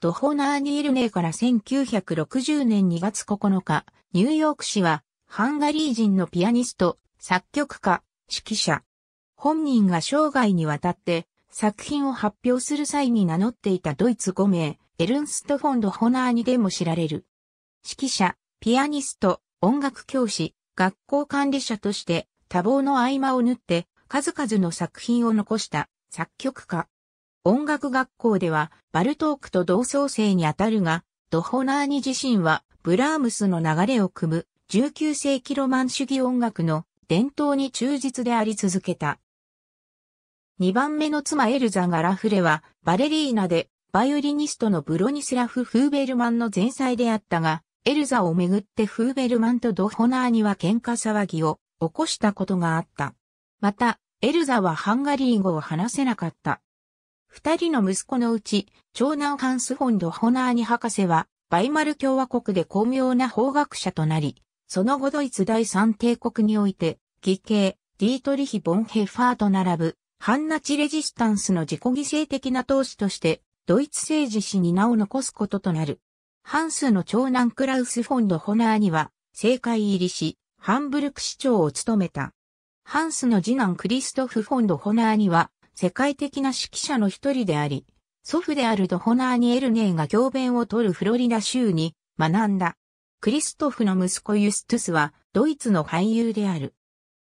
ドホナーニールネーから1960年2月9日、ニューヨーク市は、ハンガリー人のピアニスト、作曲家、指揮者。本人が生涯にわたって、作品を発表する際に名乗っていたドイツ5名、エルンスト・フォンド・ホナーニでも知られる。指揮者、ピアニスト、音楽教師、学校管理者として多忙の合間を縫って数々の作品を残した作曲家。音楽学校ではバルトークと同窓生にあたるが、ドホナーニ自身はブラームスの流れを組む19世紀ロマン主義音楽の伝統に忠実であり続けた。2番目の妻エルザがラフレはバレリーナでバイオリニストのブロニスラフ・フーベルマンの前妻であったが、エルザをめぐってフーベルマンとドホナーニは喧嘩騒ぎを起こしたことがあった。また、エルザはハンガリー語を話せなかった。二人の息子のうち、長男ハンス・フォンド・ホナーニ博士は、バイマル共和国で巧妙な法学者となり、その後ドイツ第三帝国において、義兄、ディートリヒ・ボンヘファーと並ぶ、ハンナチレジスタンスの自己犠牲的な投資として、ドイツ政治史に名を残すこととなる。ハンスの長男クラウス・フォンド・ホナーには、政界入りし、ハンブルク市長を務めた。ハンスの次男クリストフ・フォンド・ホナーには、世界的な指揮者の一人であり、祖父であるドホナーニ・エルネーが教鞭を取るフロリダ州に学んだ。クリストフの息子ユストゥスはドイツの俳優である。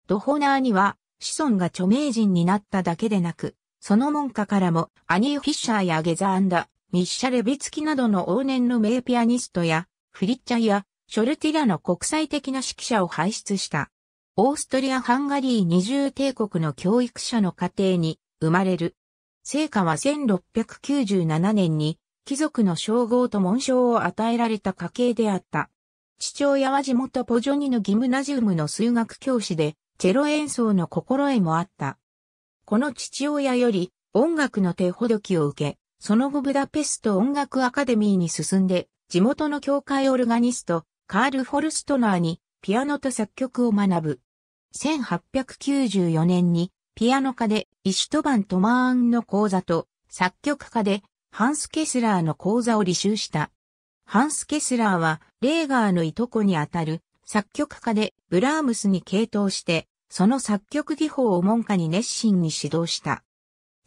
ドホナーニは子孫が著名人になっただけでなく、その門下からもアニー・フィッシャーやゲザーンダ、ミッシャ・レビツキなどの往年の名ピアニストや、フリッチャやショルティラの国際的な指揮者を輩出した。オーストリア・ハンガリー二重帝国の教育者の家庭に生まれる。聖火は1697年に貴族の称号と紋章を与えられた家系であった。父親は地元ポジョニのギムナジウムの数学教師で、チェロ演奏の心得もあった。この父親より音楽の手ほどきを受け、その後ブダペスト音楽アカデミーに進んで、地元の教会オルガニスト、カール・フォルストナーにピアノと作曲を学ぶ。1894年にピアノ家でイシュトバン・トマーンの講座と作曲家でハンス・ケスラーの講座を履修した。ハンス・ケスラーはレーガーのいとこにあたる作曲家でブラームスに傾倒してその作曲技法を門下に熱心に指導した。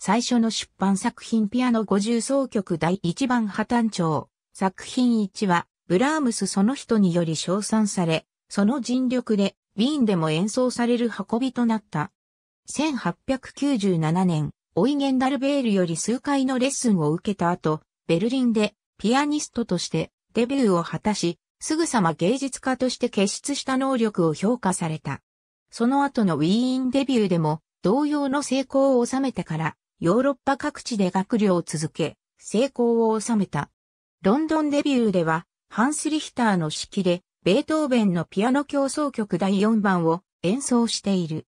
最初の出版作品ピアノ50奏曲第1番破綻調作品1はブラームスその人により称賛され、その尽力でウィーンでも演奏される運びとなった。1897年、オイゲンダルベールより数回のレッスンを受けた後、ベルリンでピアニストとしてデビューを果たし、すぐさま芸術家として結出した能力を評価された。その後のウィーンデビューでも同様の成功を収めてからヨーロッパ各地で学業を続け成功を収めた。ロンドンデビューではハンス・リヒターの指揮でベートーベンのピアノ競奏曲第4番を演奏している。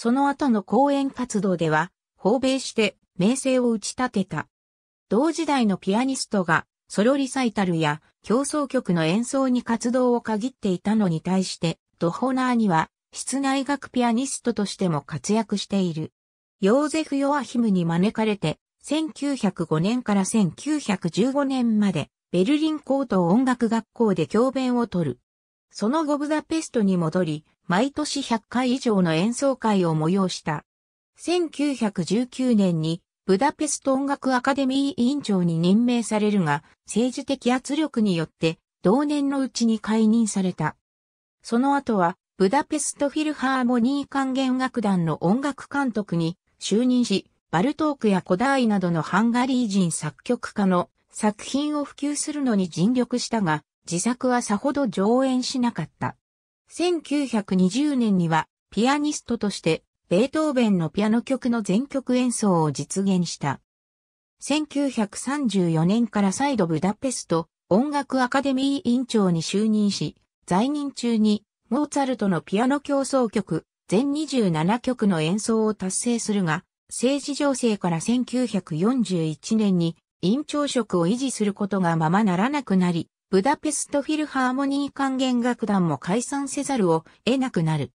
その後の講演活動では、訪米して名声を打ち立てた。同時代のピアニストが、ソロリサイタルや競争曲の演奏に活動を限っていたのに対して、ドホナーには、室内楽ピアニストとしても活躍している。ヨーゼフ・ヨアヒムに招かれて、1905年から1915年まで、ベルリン高等音楽学校で教鞭を取る。その後ブダペストに戻り、毎年100回以上の演奏会を催した。1919年にブダペスト音楽アカデミー委員長に任命されるが、政治的圧力によって同年のうちに解任された。その後は、ブダペストフィルハーモニー管弦楽団の音楽監督に就任し、バルトークやコダーイなどのハンガリー人作曲家の作品を普及するのに尽力したが、自作はさほど上演しなかった。1920年にはピアニストとしてベートーベンのピアノ曲の全曲演奏を実現した。1934年から再度ブダペスト音楽アカデミー委員長に就任し、在任中にモーツァルトのピアノ競争曲全27曲の演奏を達成するが、政治情勢から1941年に委員長職を維持することがままならなくなり、ブダペストフィルハーモニー管弦楽団も解散せざるを得なくなる。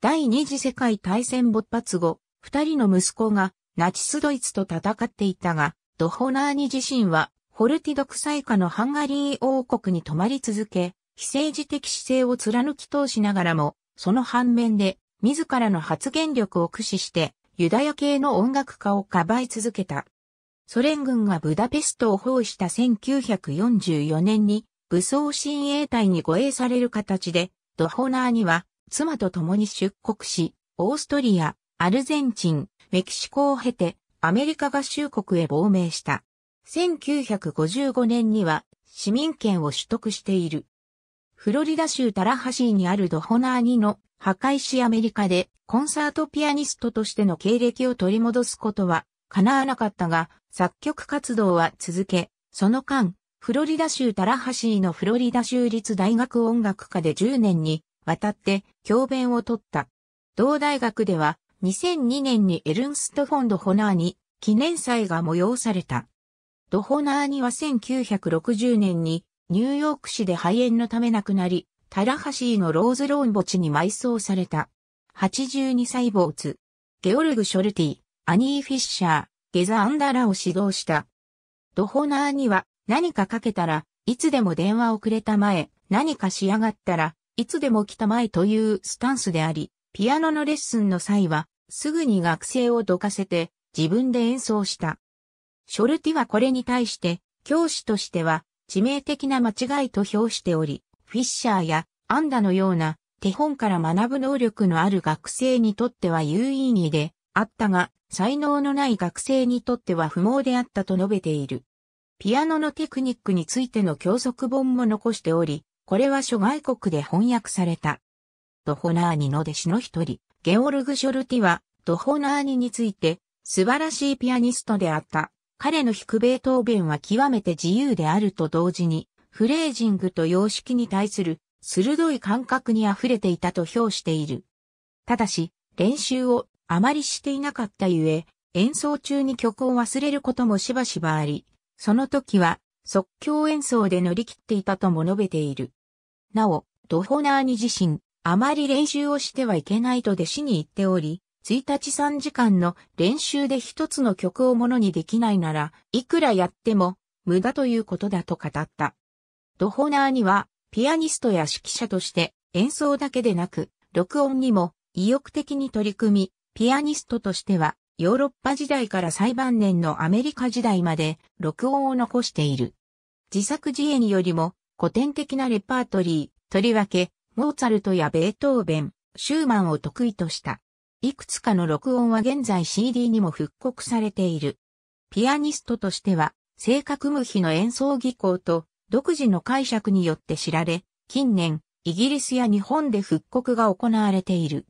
第二次世界大戦勃発後、二人の息子がナチスドイツと戦っていたが、ドホナーニ自身はホルティドサイ下のハンガリー王国に泊まり続け、非政治的姿勢を貫き通しながらも、その反面で自らの発言力を駆使してユダヤ系の音楽家をかばい続けた。ソ連軍がブダペストを包囲した1944年に武装親衛隊に護衛される形で、ドホナーには妻と共に出国し、オーストリア、アルゼンチン、メキシコを経てアメリカ合衆国へ亡命した。1955年には市民権を取得している。フロリダ州タラハシーにあるドホナーニの破壊しアメリカでコンサートピアニストとしての経歴を取り戻すことは叶わなかったが、作曲活動は続け、その間、フロリダ州タラハシーのフロリダ州立大学音楽科で10年にわたって教鞭を取った。同大学では2002年にエルンスト・フォン・ド・ホナーに記念祭が催された。ド・ホナーには1960年にニューヨーク市で肺炎のため亡くなり、タラハシーのローズローン墓地に埋葬された。82歳坊主。ゲオルグ・ショルティ、アニー・フィッシャー、ゲザ・アンダラを指導した。ドホナーには、何かかけたら、いつでも電話をくれたまえ、何かしやがったら、いつでも来たまえというスタンスであり、ピアノのレッスンの際は、すぐに学生をどかせて、自分で演奏した。ショルティはこれに対して、教師としては、致命的な間違いと評しており、フィッシャーやアンダのような手本から学ぶ能力のある学生にとっては有意義であったが、才能のない学生にとっては不毛であったと述べている。ピアノのテクニックについての教則本も残しており、これは諸外国で翻訳された。ドホナーニの弟子の一人、ゲオルグ・ショルティは、ドホナーニについて、素晴らしいピアニストであった。彼の弾くベートーベンは極めて自由であると同時に、フレージングと様式に対する鋭い感覚に溢れていたと評している。ただし、練習をあまりしていなかったゆえ、演奏中に曲を忘れることもしばしばあり、その時は即興演奏で乗り切っていたとも述べている。なお、ドホナーニ自身、あまり練習をしてはいけないと弟子に言っており、1日3時間の練習で一つの曲をものにできないなら、いくらやっても無駄ということだと語った。ドホナーには、ピアニストや指揮者として演奏だけでなく、録音にも意欲的に取り組み、ピアニストとしては、ヨーロッパ時代から最晩年のアメリカ時代まで録音を残している。自作自演よりも古典的なレパートリー、とりわけ、モーツァルトやベートーベン、シューマンを得意とした。いくつかの録音は現在 CD にも復刻されている。ピアニストとしては、性格無比の演奏技巧と独自の解釈によって知られ、近年、イギリスや日本で復刻が行われている。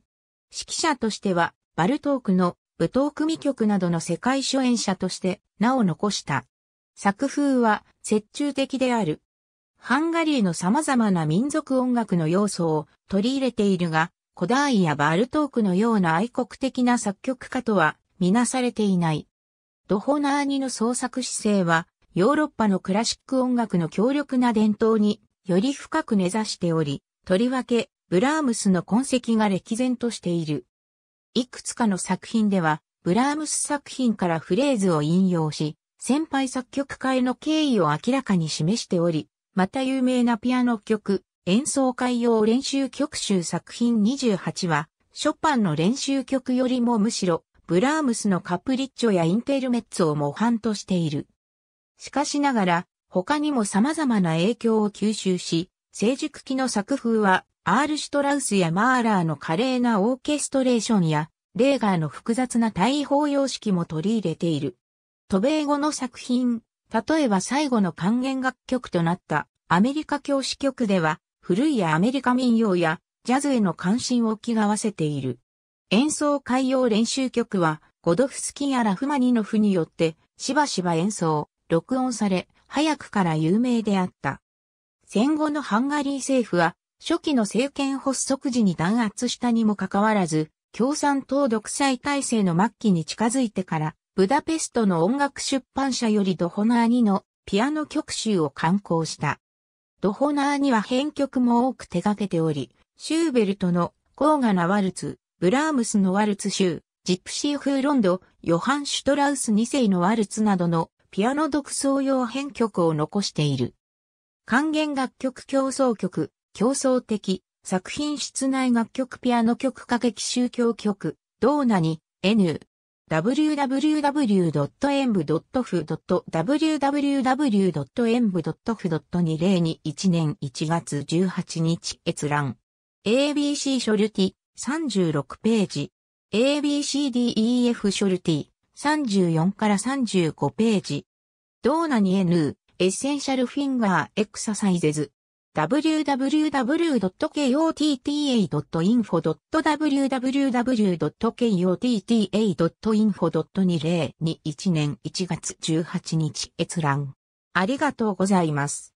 指揮者としては、バルトークの舞踏組曲などの世界初演者として名を残した。作風は折衷的である。ハンガリーの様々な民族音楽の要素を取り入れているが、古代やバルトークのような愛国的な作曲家とはみなされていない。ドホナーニの創作姿勢は、ヨーロッパのクラシック音楽の強力な伝統により深く根ざしており、とりわけ、ブラームスの痕跡が歴然としている。いくつかの作品では、ブラームス作品からフレーズを引用し、先輩作曲家への敬意を明らかに示しており、また有名なピアノ曲、演奏会用練習曲集作品28は、ショパンの練習曲よりもむしろ、ブラームスのカプリッチョやインテルメッツを模範としている。しかしながら、他にも様々な影響を吸収し、成熟期の作風はアール・シュトラウスやマーラーの華麗なオーケストレーションや、レーガーの複雑な対応様式も取り入れている。渡米後の作品、例えば最後の還元楽曲となったアメリカ教師曲では、古いアメリカ民謡やジャズへの関心を気がわせている。演奏海洋練習曲は、ゴドフスキやラフマニノフによって、しばしば演奏、録音され、早くから有名であった。戦後のハンガリー政府は、初期の政権発足時に弾圧したにもかかわらず、共産党独裁体制の末期に近づいてから、ブダペストの音楽出版社よりドホナーニのピアノ曲集を刊行した。ドホナーには編曲も多く手掛けており、シューベルトの高雅なワルツ、ブラームスのワルツ集、ジプシーフーロンド、ヨハン・シュトラウス2世のワルツなどのピアノ独奏用編曲を残している。還元楽曲競争曲、競争的、作品室内楽曲ピアノ曲歌劇宗教曲、ドーナに、N、www.env.f.www.env.f.2021 年1月18日閲覧。ABC ショルティ、36ページ。ABCDEF ショルティ、34から35ページ。ドーナに N、エッセンシャルフィンガーエクササイゼズ。www.kotta.info.www.kotta.info.2021 年1月18日閲覧。ありがとうございます。